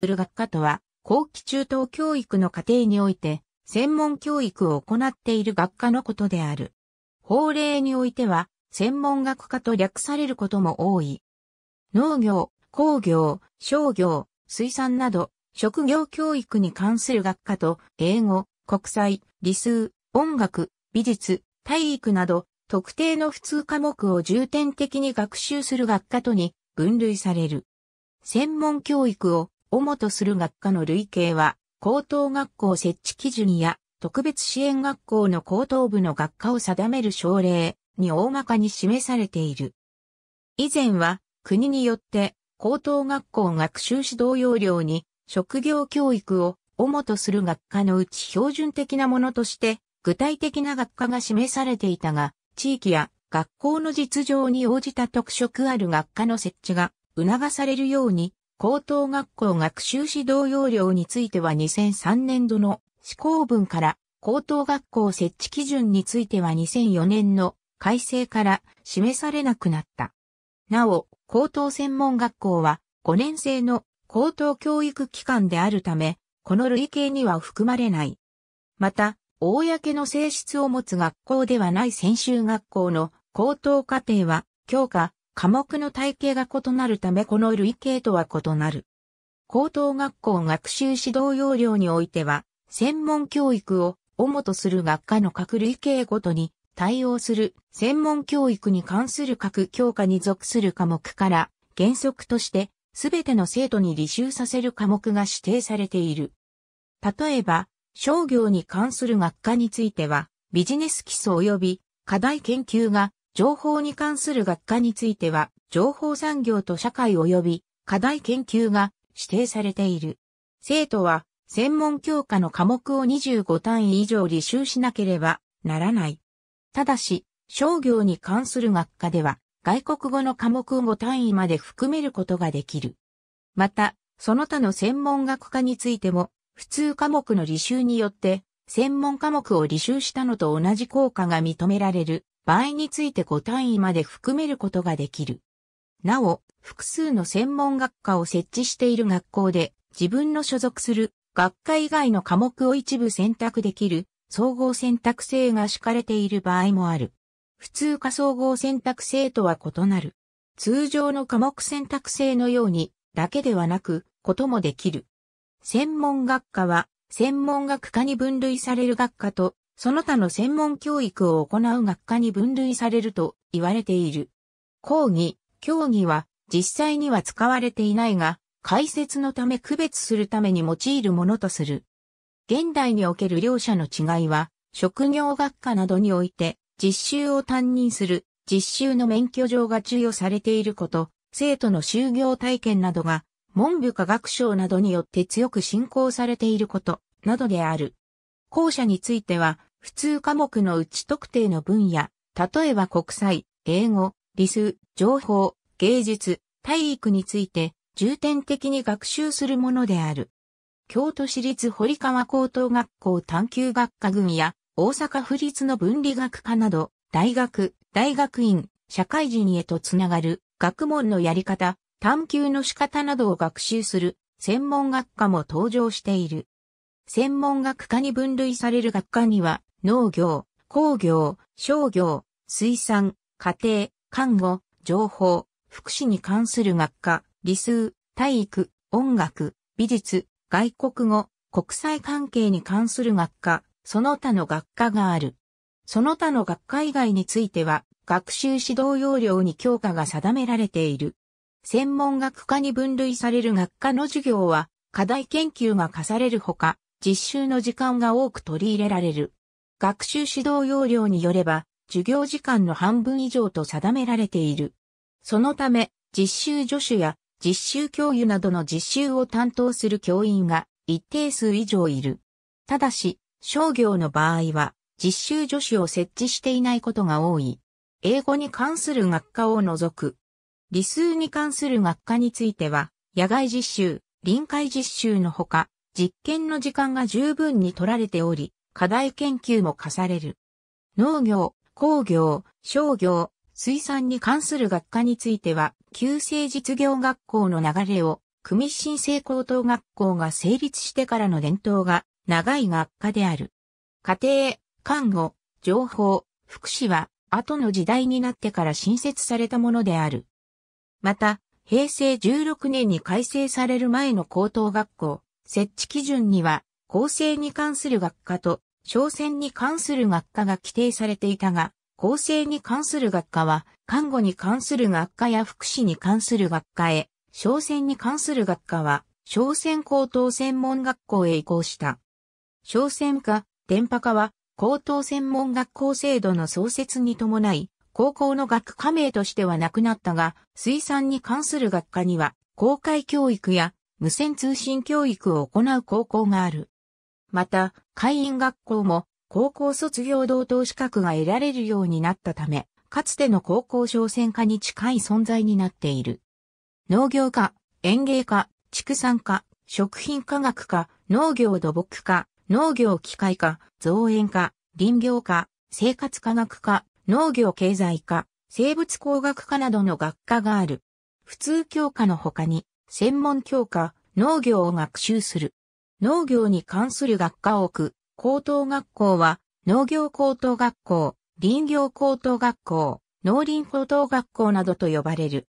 する学科とは、後期中等教育の過程において、専門教育を行っている学科のことである。法令においては、専門学科と略されることも多い。農業、工業、商業、水産など、職業教育に関する学科と、英語、国際、理数、音楽、美術、体育など、特定の普通科目を重点的に学習する学科とに分類される。専門教育を主とする学科の類型は、高等学校設置基準や特別支援学校の高等部の学科を定める省令に大まかに示されている。以前は国によって高等学校学習指導要領に職業教育を主とする学科のうち標準的なものとして具体的な学科が示されていたが、地域や学校の実情に応じた特色ある学科の設置が促されるように高等学校学習指導要領については2003年度の施行文から、高等学校設置基準については2004年の改正から示されなくなった。なお、高等専門学校は5年制の高等教育機関であるため、この類型には含まれない。また、公の性質を持つ学校ではない専修学校の高等課程は、教科、科目の体系が異なるためこの類型とは異なる。高等学校学習指導要領においては、専門教育を主とする学科の各類型ごとに対応する専門教育に関する各教科に属する科目から原則として全ての生徒に履修させる科目が指定されている。例えば、商業に関する学科についてはビジネス基礎及び課題研究が情報に関する学科については、情報産業と社会及び課題研究が指定されている。生徒は、専門教科の科目を25単位以上履修しなければならない。ただし、商業に関する学科では、外国語の科目を5単位まで含めることができる。また、その他の専門学科についても、普通科目の履修によって、専門科目を履修したのと同じ効果が認められる場合について5単位まで含めることができる。なお、複数の専門学科を設置している学校で、自分の所属する学科以外の科目を一部選択できる総合選択制が敷かれている場合もある。普通科総合選択制とは異なる。通常の科目選択制のように、だけではなく、こともできる。専門学科は、専門学科に分類される学科とその他の専門教育を行う学科に分類されると言われている。講義、教義は実際には使われていないが、解説のため区別するために用いるものとする。現代における両者の違いは、職業学科などにおいて、実習を担任する、実習の免許状が授与されていること、生徒の就業体験などが、文部科学省などによって強く進行されていること、などである。校舎については、普通科目のうち特定の分野、例えば国際、英語、理数、情報、芸術、体育について重点的に学習するものである。京都市立堀川高等学校探究学科群や大阪府立の分理学科など、大学、大学院、社会人へとつながる学問のやり方、探究の仕方などを学習する専門学科も登場している。専門学科に分類される学科には、農業、工業、商業、水産、家庭、看護、情報、福祉に関する学科、理数、体育、音楽、美術、外国語、国際関係に関する学科、その他の学科がある。その他の学科以外については、学習指導要領に教科が定められている。専門学科に分類される学科の授業は、課題研究が課されるほか、実習の時間が多く取り入れられる。学習指導要領によれば、授業時間の半分以上と定められている。そのため、実習助手や実習教諭などの実習を担当する教員が一定数以上いる。ただし、商業の場合は実習助手を設置していないことが多い。英語に関する学科を除く。理数に関する学科については、野外実習、臨海実習のほか、実験の時間が十分に取られており、課題研究も課される。農業、工業、商業、水産に関する学科については、旧制実業学校の流れを、組新生高等学校が成立してからの伝統が長い学科である。家庭、看護、情報、福祉は後の時代になってから新設されたものである。また、平成16年に改正される前の高等学校、設置基準には、構成に関する学科と、商船に関する学科が規定されていたが、構成に関する学科は、看護に関する学科や福祉に関する学科へ、商船に関する学科は、商船高等専門学校へ移行した。商船科、電波科は、高等専門学校制度の創設に伴い、高校の学科名としてはなくなったが、水産に関する学科には、公開教育や無線通信教育を行う高校がある。また、会員学校も高校卒業同等資格が得られるようになったため、かつての高校商船科に近い存在になっている。農業科、園芸科、畜産科、食品科学科、農業土木科、農業機械科、造園科、林業科、生活科学科、農業経済科、生物工学科などの学科がある。普通教科の他に、専門教科、農業を学習する。農業に関する学科を置く、高等学校は、農業高等学校、林業高等学校、農林高等学校などと呼ばれる。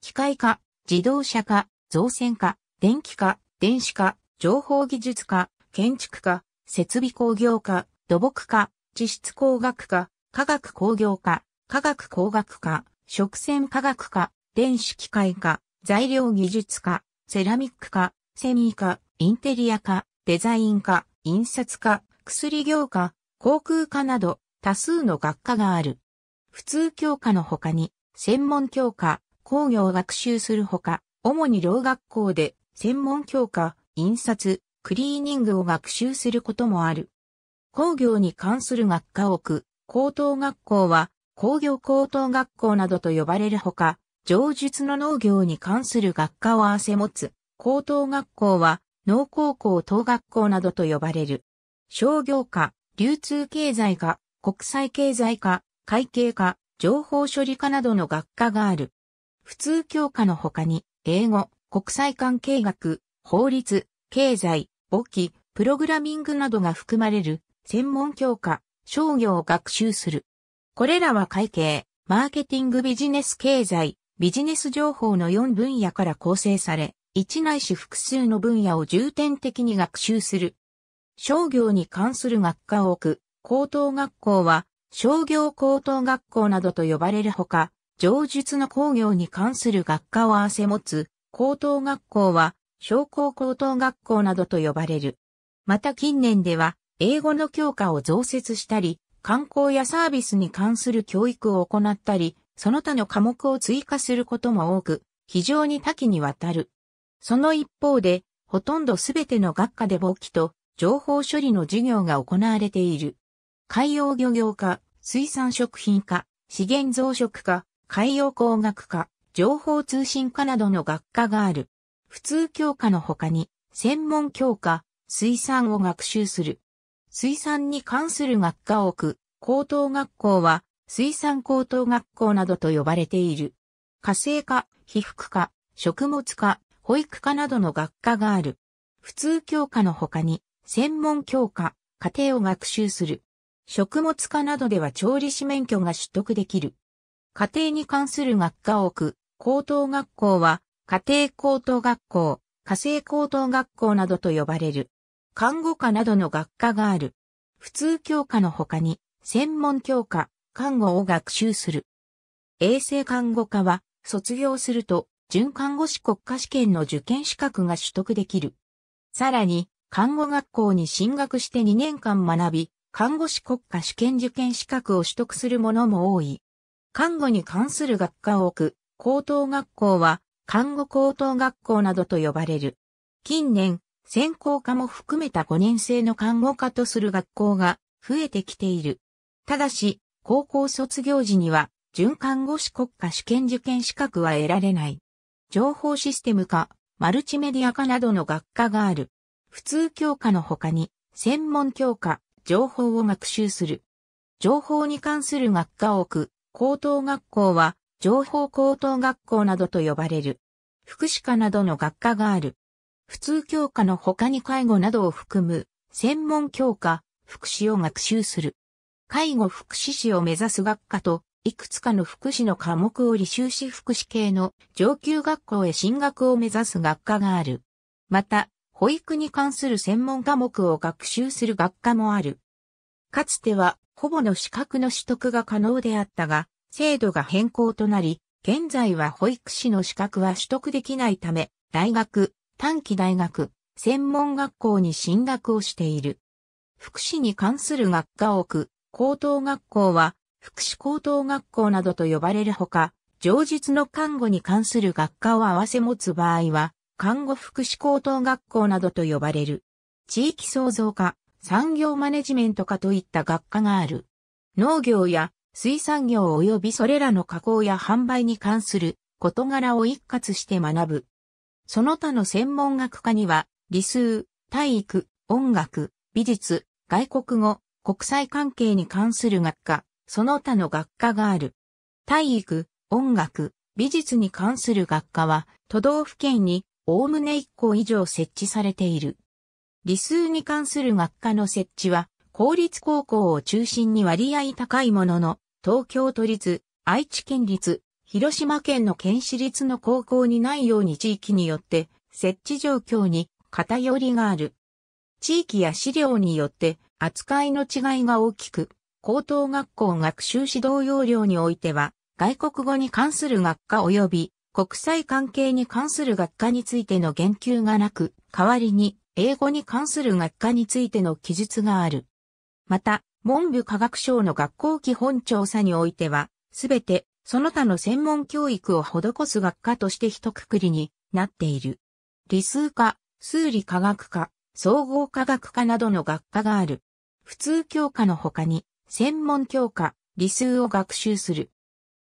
機械科、自動車科、造船科、電気科、電子科、情報技術科、建築科、設備工業科、土木科、地質工学科、科学工業科、科学工学科、食船科学科、電子機械科、材料技術科、セラミック科、セミー科、インテリア科、デザイン科、印刷科、薬業科、航空科など多数の学科がある。普通教科の他に、専門教科、工業を学習するほか、主に両学校で専門教科、印刷、クリーニングを学習することもある。工業に関する学科を置く、高等学校は工業高等学校などと呼ばれるほか、上述の農業に関する学科を併せ持つ、高等学校は、農高校等学校などと呼ばれる。商業科、流通経済科、国際経済科、会計科、情報処理科などの学科がある。普通教科の他に、英語、国際関係学、法律、経済、簿記、プログラミングなどが含まれる専門教科、商業を学習する。これらは会計、マーケティングビジネス経済、ビジネス情報の4分野から構成され、1内市し複数の分野を重点的に学習する。商業に関する学科を置く、高等学校は、商業高等学校などと呼ばれるほか、上述の工業に関する学科を併せ持つ、高等学校は、商工高等学校などと呼ばれる。また近年では、英語の教科を増設したり、観光やサービスに関する教育を行ったり、その他の科目を追加することも多く、非常に多岐にわたる。その一方で、ほとんどすべての学科で簿記と情報処理の授業が行われている。海洋漁業科、水産食品科、資源増殖科、海洋工学科、情報通信科などの学科がある。普通教科の他に、専門教科、水産を学習する。水産に関する学科を置く、高等学校は、水産高等学校などと呼ばれている。火星科、被覆科、食物科、保育科などの学科がある。普通教科の他に、専門教科、家庭を学習する。食物科などでは調理師免許が取得できる。家庭に関する学科を置く、高等学校は、家庭高等学校、家政高等学校などと呼ばれる。看護科などの学科がある。普通教科の他に、専門教科、看護を学習する。衛生看護科は、卒業すると、準看護師国家試験の受験資格が取得できる。さらに、看護学校に進学して2年間学び、看護師国家試験受験資格を取得するもも多い。看護に関する学科を置く、高等学校は、看護高等学校などと呼ばれる。近年、専攻科も含めた5年生の看護科とする学校が増えてきている。ただし、高校卒業時には、準看護師国家試験受験資格は得られない。情報システム科、マルチメディア科などの学科がある。普通教科の他に、専門教科、情報を学習する。情報に関する学科を置く、高等学校は、情報高等学校などと呼ばれる。福祉科などの学科がある。普通教科の他に介護などを含む、専門教科、福祉を学習する。介護福祉士を目指す学科と、いくつかの福祉の科目を履修し福祉系の上級学校へ進学を目指す学科がある。また、保育に関する専門科目を学習する学科もある。かつては、ほぼの資格の取得が可能であったが、制度が変更となり、現在は保育士の資格は取得できないため、大学、短期大学、専門学校に進学をしている。福祉に関する学科を置く、高等学校は、福祉高等学校などと呼ばれるほか、上実の看護に関する学科を合わせ持つ場合は、看護福祉高等学校などと呼ばれる。地域創造科、産業マネジメント科といった学科がある。農業や水産業及びそれらの加工や販売に関する事柄を一括して学ぶ。その他の専門学科には、理数、体育、音楽、美術、外国語、国際関係に関する学科、その他の学科がある。体育、音楽、美術に関する学科は、都道府県に、おおむね1校以上設置されている。理数に関する学科の設置は、公立高校を中心に割合高いものの、東京都立、愛知県立、広島県の県市立の高校にないように地域によって設置状況に偏りがある。地域や資料によって扱いの違いが大きく、高等学校学習指導要領においては、外国語に関する学科及び国際関係に関する学科についての言及がなく、代わりに英語に関する学科についての記述がある。また、文部科学省の学校基本調査においては、すべてその他の専門教育を施す学科として一括りになっている。理数科、数理科学科、総合科学科などの学科がある。普通教科の他に、専門教科、理数を学習する。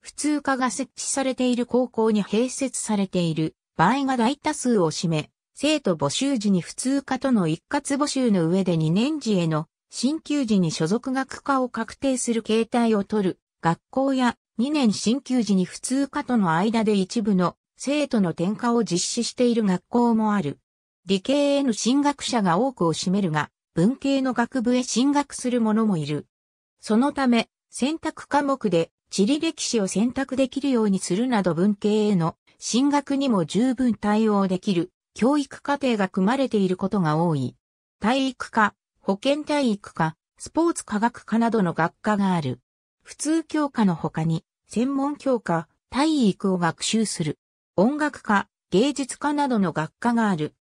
普通科が設置されている高校に併設されている場合が大多数を占め、生徒募集時に普通科との一括募集の上で2年次への進級時に所属学科を確定する形態をとる学校や2年進級時に普通科との間で一部の生徒の転科を実施している学校もある。理系への進学者が多くを占めるが、文系の学部へ進学する者もいる。そのため、選択科目で地理歴史を選択できるようにするなど文系への進学にも十分対応できる教育課程が組まれていることが多い。体育科、保健体育科、スポーツ科学科などの学科がある。普通教科の他に、専門教科、体育を学習する。音楽科、芸術科などの学科がある。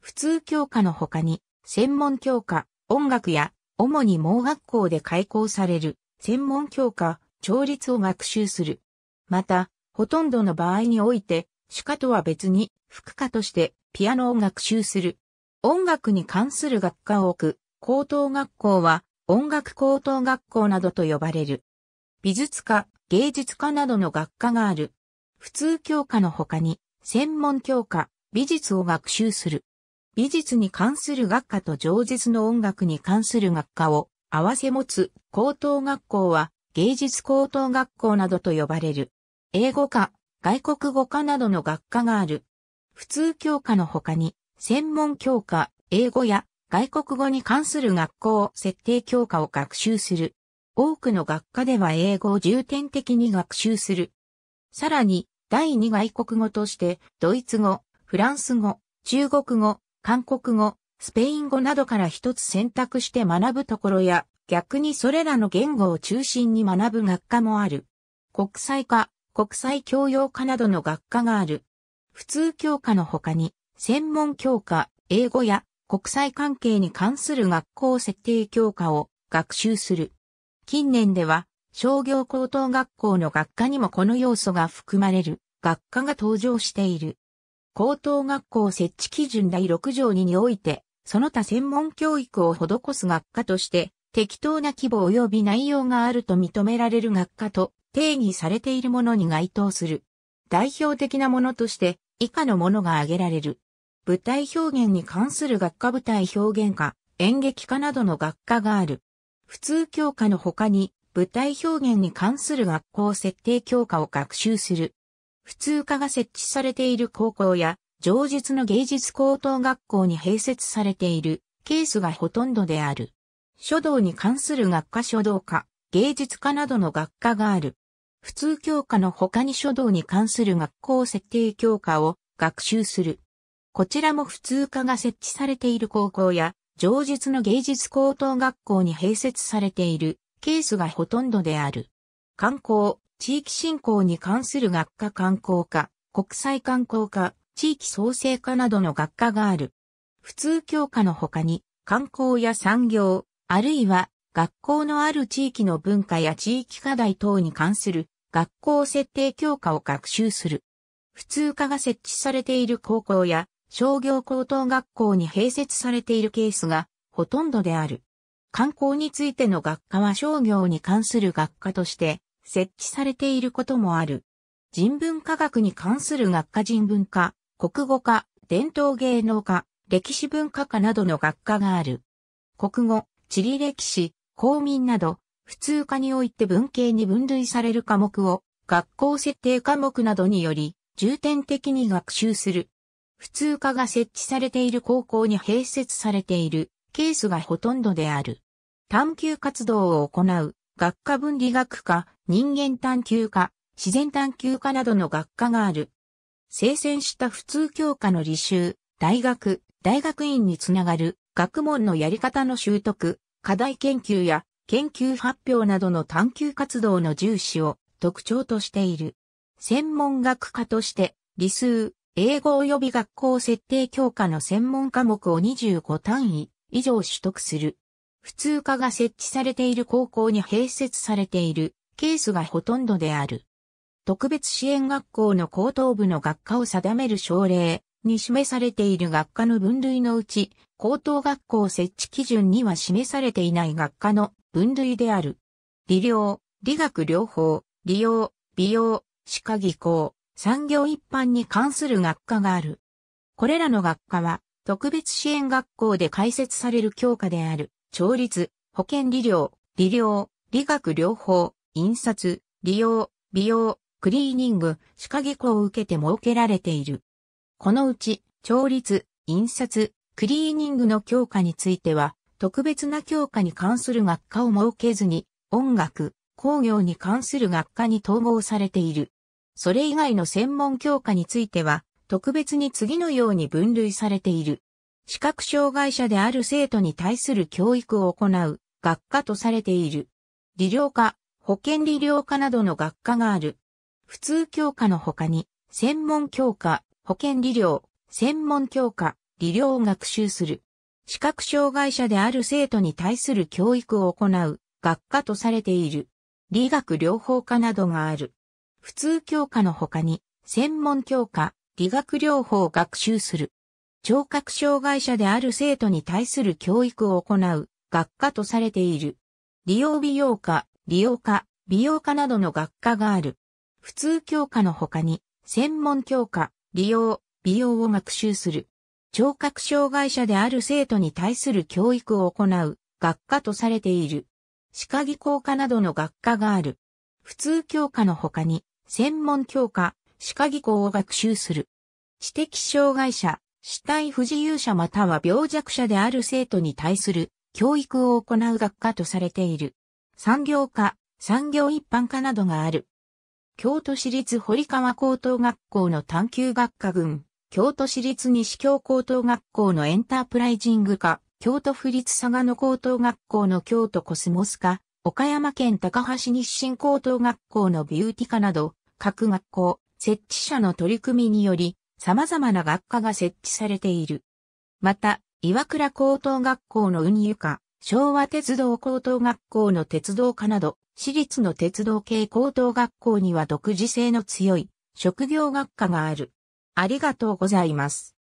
普通教科の他に、専門教科、音楽や、主に盲学校で開講される、専門教科、調律を学習する。また、ほとんどの場合において、主科とは別に、副科として、ピアノを学習する。音楽に関する学科を置く、高等学校は、音楽高等学校などと呼ばれる。美術科、芸術科などの学科がある。普通教科の他に、専門教科、美術を学習する。美術に関する学科と饒舌の音楽に関する学科を合わせ持つ高等学校は芸術高等学校などと呼ばれる。英語科、外国語科などの学科がある。普通教科の他に、専門教科、英語や外国語に関する学校設定教科を学習する。多くの学科では英語を重点的に学習する。さらに、第二外国語として、ドイツ語、フランス語、中国語、韓国語、スペイン語などから一つ選択して学ぶところや、逆にそれらの言語を中心に学ぶ学科もある。国際科、国際教養科などの学科がある。普通教科の他に、専門教科、英語や国際関係に関する学校設定教科を学習する。近年では、商業高等学校の学科にもこの要素が含まれる学科が登場している。高等学校設置基準第6条2において、その他専門教育を施す学科として、適当な規模及び内容があると認められる学科と定義されているものに該当する。代表的なものとして以下のものが挙げられる。舞台表現に関する学科舞台表現科、演劇科などの学科がある。普通教科の他に舞台表現に関する学校設定教科を学習する普通科が設置されている高校や、上述の芸術高等学校に併設されているケースがほとんどである。書道に関する学科書道科、芸術科などの学科がある。普通教科の他に書道に関する学校設定教科を学習する。こちらも普通科が設置されている高校や、上述の芸術高等学校に併設されているケースがほとんどである。観光、地域振興に関する学科観光科、国際観光科、地域創生科などの学科がある。普通教科の他に、観光や産業、あるいは学校のある地域の文化や地域課題等に関する学校設定教科を学習する。普通科が設置されている高校や商業高等学校に併設されているケースがほとんどである。観光についての学科は商業に関する学科として設置されていることもある。人文科学に関する学科人文科、国語科、伝統芸能科、歴史文化科などの学科がある。国語、地理歴史、公民など、普通科において文系に分類される科目を、学校設定科目などにより、重点的に学習する。普通科が設置されている高校に併設されているケースがほとんどである。探求活動を行う学科分理学科、人間探究科、自然探究科などの学科がある。生鮮した普通教科の履修、大学、大学院につながる学問のやり方の習得、課題研究や研究発表などの探究活動の重視を特徴としている。専門学科として理数、英語及び学校設定教科の専門科目を25単位以上取得する。普通科が設置されている高校に併設されているケースがほとんどである。特別支援学校の高等部の学科を定める省令に示されている学科の分類のうち、高等学校設置基準には示されていない学科の分類である。理療、理学療法、理容、美容、歯科技工、産業一般に関する学科がある。これらの学科は特別支援学校で開設される教科である。調律、保険理療、理療、理学療法、印刷、利用、美容、クリーニング、歯科技工を受けて設けられている。このうち、調律、印刷、クリーニングの教科については、特別な教科に関する学科を設けずに、音楽、工業に関する学科に統合されている。それ以外の専門教科については、特別に次のように分類されている。視覚障害者である生徒に対する教育を行う学科とされている。理療科、保健理療科などの学科がある。普通教科の他に、専門教科、保健理療、専門教科、理療を学習する。視覚障害者である生徒に対する教育を行う学科とされている。理学療法科などがある。普通教科の他に、専門教科、理学療法を学習する。聴覚障害者である生徒に対する教育を行う学科とされている。利用美容科、利用科、美容科などの学科がある。普通教科の他に、専門教科、利用、美容を学習する。聴覚障害者である生徒に対する教育を行う学科とされている。歯科技工科などの学科がある。普通教科の他に、専門教科、歯科技工を学習する。知的障害者、死体不自由者または病弱者である生徒に対する教育を行う学科とされている。産業科、産業一般科などがある。京都市立堀川高等学校の探究学科群、京都市立西京高等学校のエンタープライジング科、京都府立佐賀野高等学校の京都コスモス科、岡山県高橋日清高等学校のビューティ科など、各学校、設置者の取り組みにより、様々な学科が設置されている。また、岩倉高等学校の運輸科、昭和鉄道高等学校の鉄道科など、私立の鉄道系高等学校には独自性の強い職業学科がある。ありがとうございます。